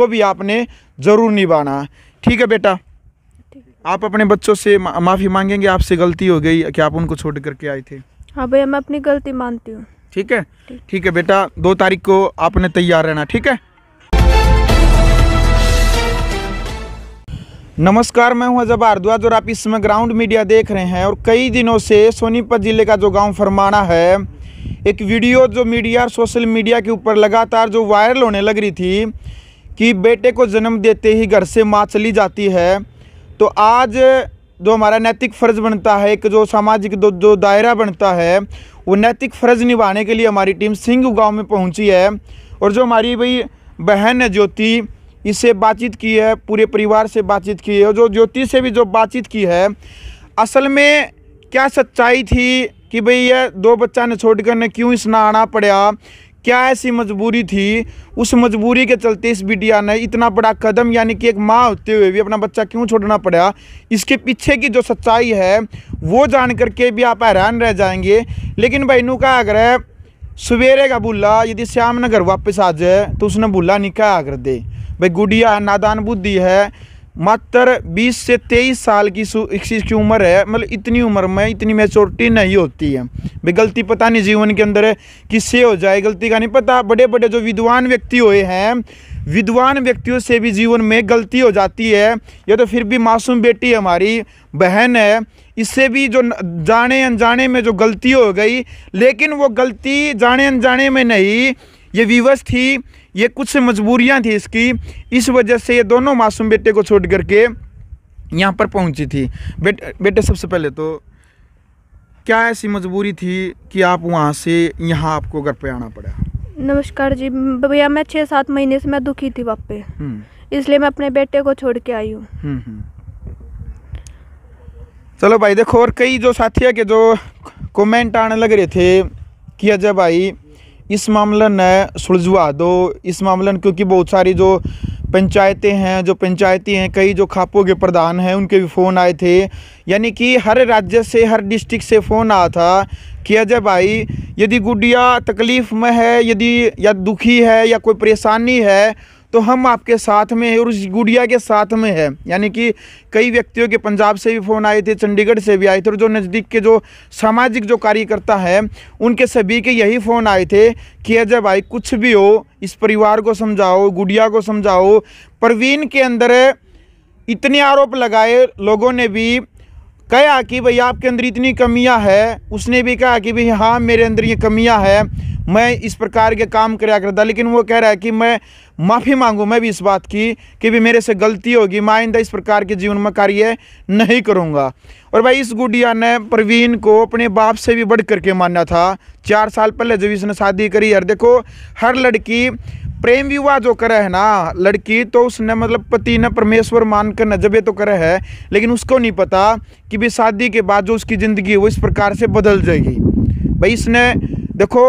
उसको भी आपने ज़रूर निभाना ठीक है बेटा आप अपने बच्चों से मा, माफ़ी मांगेंगे आपसे गलती हो गई कि आप उनको छोड़ करके आए थे हाँ भैया मैं अपनी गलती मानती हूँ ठीक है ठीक है बेटा दो तारीख को आपने तैयार रहना ठीक है नमस्कार मैं हूं अजब भारद्वाज और आप इस समय ग्राउंड मीडिया देख रहे हैं और कई दिनों से सोनीपत ज़िले का जो गांव फरमाना है एक वीडियो जो मीडिया और सोशल मीडिया के ऊपर लगातार जो वायरल होने लग रही थी कि बेटे को जन्म देते ही घर से माँ चली जाती है तो आज जो हमारा नैतिक फ़र्ज बनता है एक जो सामाजिक जो जो दायरा बनता है वो नैतिक फ़र्ज निभाने के लिए हमारी टीम सिंह गांव में पहुंची है और जो हमारी भाई बहन है ज्योति इससे बातचीत की है पूरे परिवार से बातचीत की है और जो ज्योति से भी जो बातचीत की है असल में क्या सच्चाई थी कि भई यह दो बच्चा ने छोड़कर ने क्यों इस ना आना पड़ा क्या ऐसी मजबूरी थी उस मजबूरी के चलते इस बिटिया ने इतना बड़ा कदम यानी कि एक माँ होते हुए भी अपना बच्चा क्यों छोड़ना पड़ा इसके पीछे की जो सच्चाई है वो जान करके भी आप हैरान रह जाएंगे लेकिन बहनों का आग्रह सवेरे का बुला यदि श्याम नगर वापस आ जाए तो उसने बुला निकाह कर दे भाई गुड़िया है नादान बुद्धि है मात्र 20 से 23 साल की इसकी उम्र है मतलब इतनी उम्र में इतनी मेचोरिटी नहीं होती है भाई गलती पता नहीं जीवन के अंदर किससे हो जाए गलती का नहीं पता बड़े बड़े जो विद्वान व्यक्ति हुए हैं विद्वान व्यक्तियों से भी जीवन में गलती हो जाती है या तो फिर भी मासूम बेटी हमारी बहन है इससे भी जो जाने अनजाने में जो गलती हो गई लेकिन वो गलती जाने अनजाने में नहीं ये विवश थी ये कुछ मजबूरियाँ थी इसकी इस वजह से ये दोनों मासूम बेटे को छोड़ करके यहाँ पर पहुँची थी बेट बेटे सबसे पहले तो क्या ऐसी मजबूरी थी कि आप वहाँ से यहाँ आपको घर पे आना पड़ा नमस्कार जी भैया मैं छः सात महीने से मैं दुखी थी बाप पे हम्म। इसलिए मैं अपने बेटे को छोड़ के आई हूँ हम्म, हम्म। चलो भाई देखो और कई जो साथियों के जो कमेंट आने लग रहे थे कि अजय भाई इस मामला ने सुलझवा दो इस मामला क्योंकि बहुत सारी जो पंचायतें हैं जो पंचायती हैं कई जो खापों के प्रधान हैं उनके भी फ़ोन आए थे यानी कि हर राज्य से हर डिस्ट्रिक्ट से फ़ोन आया था कि अजय भाई यदि गुडिया तकलीफ़ में है यदि या दुखी है या कोई परेशानी है तो हम आपके साथ में है और उस गुड़िया के साथ में है यानी कि कई व्यक्तियों के पंजाब से भी फ़ोन आए थे चंडीगढ़ से भी आए थे और जो नज़दीक के जो सामाजिक जो कार्यकर्ता है उनके सभी के यही फ़ोन आए थे कि अजय भाई कुछ भी हो इस परिवार को समझाओ गुड़िया को समझाओ प्रवीण के अंदर इतने आरोप लगाए लोगों ने भी कहा कि भाई आपके अंदर इतनी कमियां है उसने भी कहा कि भाई हाँ मेरे अंदर ये कमियां है मैं इस प्रकार के काम कराया करता लेकिन वो कह रहा है कि मैं माफ़ी मांगू मैं भी इस बात की कि भी मेरे से गलती होगी मैं आइंदा इस प्रकार के जीवन में कार्य नहीं करूँगा और भाई इस गुडिया ने प्रवीण को अपने बाप से भी बढ़ करके माना था चार साल पहले जब इसने शादी करी यार देखो हर लड़की प्रेम विवाह जो करे है ना लड़की तो उसने मतलब पति ने परमेश्वर मान कर नजबे तो करे है लेकिन उसको नहीं पता कि भी शादी के बाद जो उसकी ज़िंदगी है वो इस प्रकार से बदल जाएगी भाई इसने देखो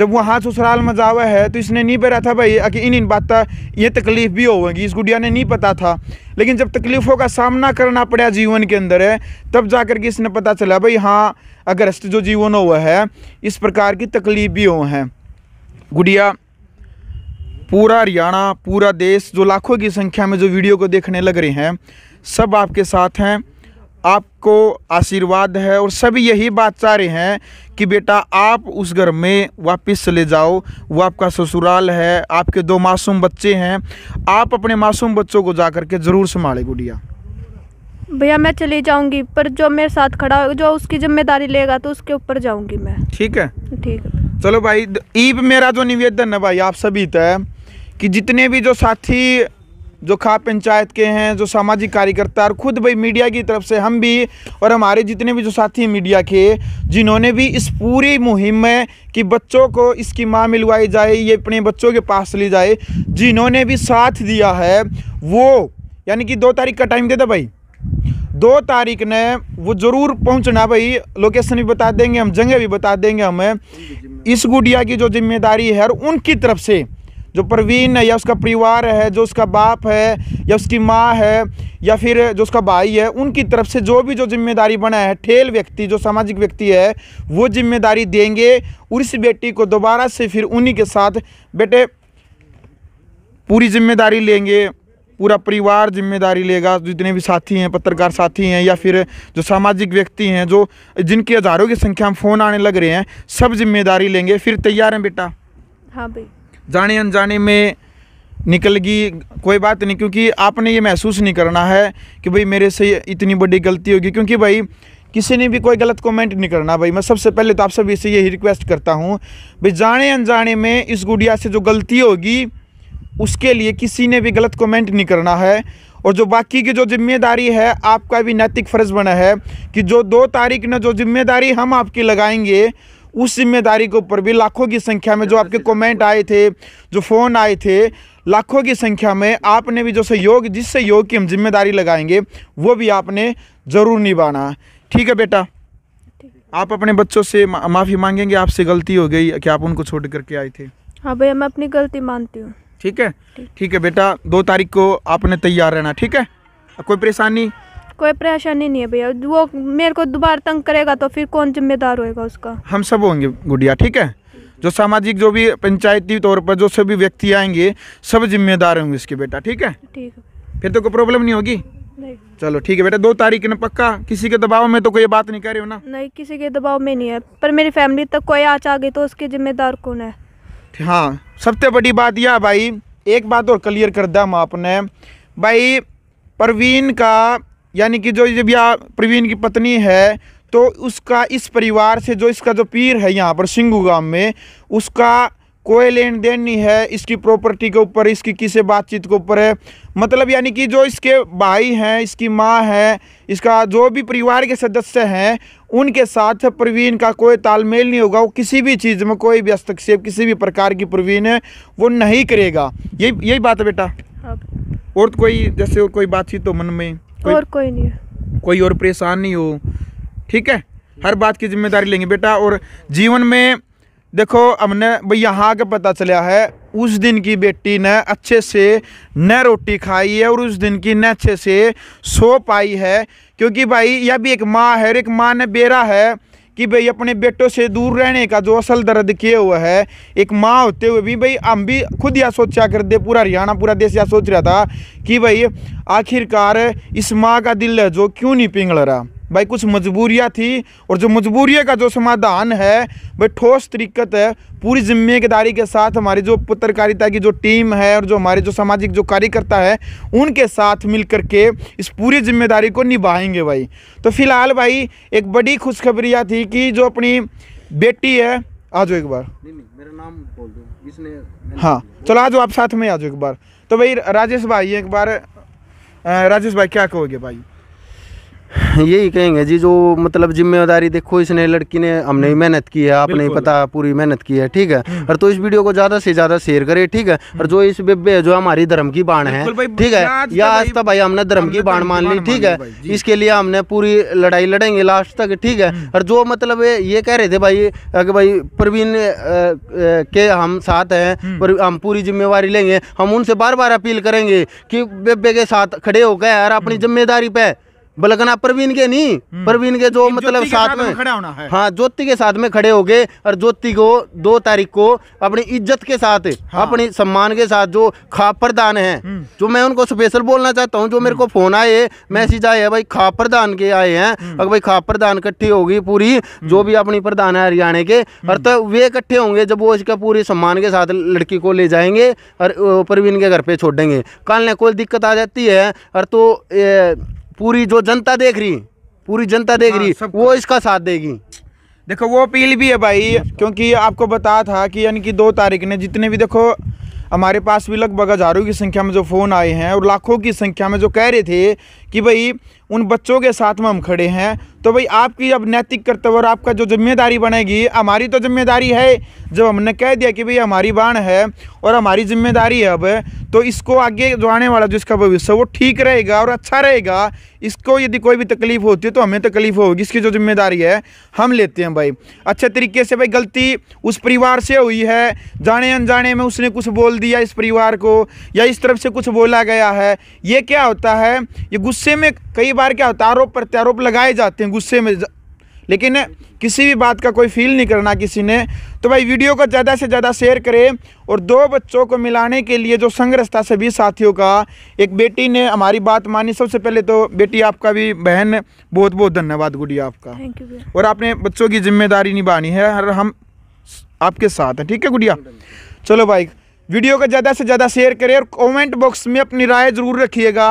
जब वहाँ ससुराल में जावे है तो इसने नहीं पता था भाई कि इन इन बात ये तकलीफ भी होगी इस गुड़िया ने नहीं पता था लेकिन जब तकलीफ़ों का सामना करना पड़ा जीवन के अंदर है तब कर के इसने पता चला भाई हाँ अगर जो जीवन हुआ है इस प्रकार की तकलीफ भी हो हैं गुड़िया पूरा हरियाणा पूरा देश जो लाखों की संख्या में जो वीडियो को देखने लग रहे हैं सब आपके साथ हैं आपको आशीर्वाद है और सभी यही बात चाह रहे हैं कि बेटा आप उस घर में वापस चले जाओ वो आपका ससुराल है आपके दो मासूम बच्चे हैं आप अपने मासूम बच्चों को जा कर के ज़रूर संभाले गुड़िया भैया मैं चली जाऊंगी पर जो मेरे साथ खड़ा जो उसकी जिम्मेदारी लेगा तो उसके ऊपर जाऊंगी मैं ठीक है ठीक है चलो भाई ईब मेरा जो निवेदन है भाई आप सभी तय कि जितने भी जो साथी जो खा पंचायत के हैं जो सामाजिक कार्यकर्ता और खुद भाई मीडिया की तरफ से हम भी और हमारे जितने भी जो साथी मीडिया के जिन्होंने भी इस पूरी मुहिम में कि बच्चों को इसकी माँ मिलवाई जाए ये अपने बच्चों के पास ली जाए जिन्होंने भी साथ दिया है वो यानी कि दो तारीख का टाइम दे दो भाई दो तारीख ने वो ज़रूर पहुंचना भाई लोकेशन भी बता देंगे हम जगह भी बता देंगे हमें इस गुड़िया की जो जिम्मेदारी है और उनकी तरफ से जो प्रवीण है या उसका परिवार है जो उसका बाप है या उसकी माँ है या फिर जो उसका भाई है उनकी तरफ से जो भी जो जिम्मेदारी बना है ठेल व्यक्ति जो सामाजिक व्यक्ति है वो जिम्मेदारी देंगे और इस बेटी को दोबारा से फिर उन्हीं के साथ बेटे पूरी जिम्मेदारी लेंगे पूरा परिवार जिम्मेदारी लेगा जितने भी साथी हैं पत्रकार साथी हैं या फिर जो सामाजिक व्यक्ति हैं जो जिनकी हज़ारों की संख्या में फ़ोन आने लग रहे हैं सब जिम्मेदारी लेंगे फिर तैयार हैं बेटा हाँ भाई जाने अनजाने में निकल गई कोई बात नहीं क्योंकि आपने ये महसूस नहीं करना है कि भाई मेरे से इतनी बड़ी गलती होगी क्योंकि भाई किसी ने भी कोई गलत कमेंट नहीं करना भाई मैं सबसे पहले तो आप सभी से यही रिक्वेस्ट करता हूँ भाई जाने अनजाने में इस गुड़िया से जो गलती होगी उसके लिए किसी ने भी गलत कमेंट नहीं करना है और जो बाकी की जो जिम्मेदारी है आपका भी नैतिक फ़र्ज़ बना है कि जो दो तारीख ने जो जिम्मेदारी हम आपकी लगाएंगे उस जिम्मेदारी के ऊपर भी लाखों की संख्या में जो आपके कमेंट आए थे जो फ़ोन आए थे लाखों की संख्या में आपने भी जो सहयोग जिस सहयोग की हम जिम्मेदारी लगाएंगे वो भी आपने ज़रूर निभाना ठीक है बेटा आप अपने बच्चों से मा, माफ़ी मांगेंगे आपसे गलती हो गई कि आप उनको छोड़ करके आए थे हाँ भैया मैं अपनी गलती मानती हूँ ठीक है ठीक है बेटा दो तारीख को आपने तैयार रहना ठीक है कोई परेशानी कोई परेशानी नहीं है भैया वो मेरे को दोबारा तंग करेगा तो फिर कौन जिम्मेदार होएगा उसका हम सब होंगे गुड़िया ठीक है जो सामाजिक जो भी पंचायती तौर पर जो सभी व्यक्ति आएंगे सब जिम्मेदार होंगे इसके बेटा ठीक है ठीक है फिर तो कोई प्रॉब्लम नहीं होगी चलो ठीक है बेटा दो तारीख ने पक्का किसी के दबाव में तो कोई बात नहीं कर रहे हो ना नहीं किसी के दबाव में नहीं है पर मेरी फैमिली तक कोई आँच आ गई तो उसके जिम्मेदार कौन है हाँ सबसे बड़ी बात यह भाई एक बात और क्लियर कर दम आपने भाई परवीन का यानी कि जो जब यह प्रवीण की पत्नी है तो उसका इस परिवार से जो इसका जो पीर है यहाँ पर सिंगू गांव में उसका कोई लेन देन नहीं है इसकी प्रॉपर्टी के ऊपर इसकी किसी बातचीत के ऊपर है मतलब यानी कि जो इसके भाई हैं इसकी माँ है इसका जो भी परिवार के सदस्य हैं उनके साथ प्रवीण का कोई तालमेल नहीं होगा वो किसी भी चीज़ में कोई भी हस्तक्षेप किसी भी प्रकार की प्रवीण है वो नहीं करेगा यही यही बात है बेटा और कोई जैसे कोई बातचीत हो मन में कोई, और कोई नहीं कोई और परेशान नहीं हो ठीक है हर बात की जिम्मेदारी लेंगे बेटा और जीवन में देखो हमने भाई यहाँ के पता चला है उस दिन की बेटी ने अच्छे से न रोटी खाई है और उस दिन की न अच्छे से सो पाई है क्योंकि भाई यह भी एक माँ है और एक माँ ने बेरा है कि भाई अपने बेटों से दूर रहने का जो असल दर्द किए हुआ है एक माँ होते हुए भी भाई हम भी खुद यह सोचा कर दे पूरा हरियाणा पूरा देश यह सोच रहा था कि भाई आखिरकार इस माँ का दिल है जो क्यों नहीं पिंगल रहा भाई कुछ मजबूरियाँ थी और जो मजबूरियों का जो समाधान है भाई ठोस तरीकत है पूरी जिम्मेदारी के साथ हमारी जो पत्रकारिता की जो टीम है और जो हमारे जो सामाजिक जो कार्यकर्ता है उनके साथ मिल के इस पूरी जिम्मेदारी को निभाएंगे भाई तो फिलहाल भाई एक बड़ी यह थी कि जो अपनी बेटी है आ जाओ एक बार नहीं नहीं मेरा नाम बोल दो जिसने हाँ चलो आ जाओ आप साथ में आ जाओ एक बार तो भाई राजेश भाई एक बार राजेश भाई क्या कहोगे भाई यही कहेंगे जी जो मतलब जिम्मेदारी देखो इसने लड़की ने हमने ही मेहनत की है आपने ही पता पूरी मेहनत की है ठीक है हम्म। और तो इस वीडियो को ज़्यादा से ज़्यादा शेयर करें ठीक है और जो इस बेबे है जो हमारी धर्म की बाण है ठीक है या आज तक भाई हमने धर्म की बाण मान ली ठीक है इसके लिए हमने पूरी लड़ाई लड़ेंगे लास्ट तक ठीक है हम्म। और जो मतलब ये कह रहे थे भाई अगर भाई प्रवीण के हम साथ हैं हम्म। पर हम पूरी जिम्मेवारी लेंगे हम उनसे बार बार अपील करेंगे कि बेबे के साथ खड़े हो गए यार अपनी जिम्मेदारी पे बलगना प्रवीण के नहीं हम्म। प्रवीण के जो मतलब साथ में खड़े होना है हाँ ज्योति के साथ में खड़े हो गए और ज्योति को दो तारीख को अपनी इज्जत के साथ हाँ। अपनी सम्मान के साथ जो खा प्रदान है हम्म। जो मैं उनको स्पेशल बोलना चाहता हूँ जो मेरे को फोन हम्म। आए मैसेज आए भाई खा प्रदान के आए हैं अगर भाई खा प्रदान इकट्ठी होगी पूरी जो भी अपनी प्रधान है हरियाणा के और तो वे इकट्ठे होंगे जब वो इसका पूरे सम्मान के साथ लड़की को ले जाएंगे और प्रवीण के घर पे छोड़ देंगे कल ने कोई दिक्कत आ जाती है और तो पूरी जो जनता देख रही पूरी जनता देख हाँ, रही हाँ, वो इसका साथ देगी देखो वो अपील भी है भाई क्योंकि आपको बता था कि यानी कि दो तारीख ने जितने भी देखो हमारे पास भी लगभग हज़ारों की संख्या में जो फ़ोन आए हैं और लाखों की संख्या में जो कह रहे थे कि भाई उन बच्चों के साथ में हम खड़े हैं तो भाई आपकी अब नैतिक कर्तव्य और आपका जो जिम्मेदारी बनेगी हमारी तो जिम्मेदारी है जब हमने कह दिया कि भाई हमारी बाण है और हमारी जिम्मेदारी है अब तो इसको आगे जो आने वाला जो इसका भविष्य वो ठीक रहेगा और अच्छा रहेगा इसको यदि कोई भी तकलीफ़ होती है तो हमें तकलीफ़ होगी इसकी जो जिम्मेदारी है हम लेते हैं भाई अच्छे तरीके से भाई गलती उस परिवार से हुई है जाने अनजाने में उसने कुछ बोल दिया इस परिवार को या इस तरफ से कुछ बोला गया है ये क्या होता है ये गुस्से में कई बार बार क्या होता है आरोप प्रत्यारोप लगाए जाते हैं गुस्से में लेकिन किसी भी बात का कोई फील नहीं करना किसी ने तो भाई वीडियो को ज़्यादा से ज़्यादा शेयर करें और दो बच्चों को मिलाने के लिए जो संघर्ष था सभी साथियों का एक बेटी ने हमारी बात मानी सबसे पहले तो बेटी आपका भी बहन बहुत बहुत धन्यवाद गुड़िया आपका और आपने बच्चों की जिम्मेदारी निभानी है हर हम आपके साथ हैं ठीक है गुड़िया चलो भाई वीडियो को ज़्यादा से ज़्यादा शेयर करें और कमेंट बॉक्स में अपनी राय ज़रूर रखिएगा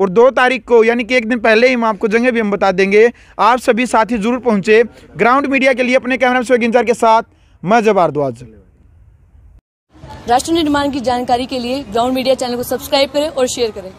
और दो तारीख को यानी कि एक दिन पहले ही हम आपको जगह भी हम बता देंगे आप सभी साथी ज़रूर पहुँचे ग्राउंड मीडिया के लिए अपने कैमरा में इंचार के साथ मैं जबारद्वाज राष्ट्र निर्माण की जानकारी के लिए ग्राउंड मीडिया चैनल को सब्सक्राइब करें और शेयर करें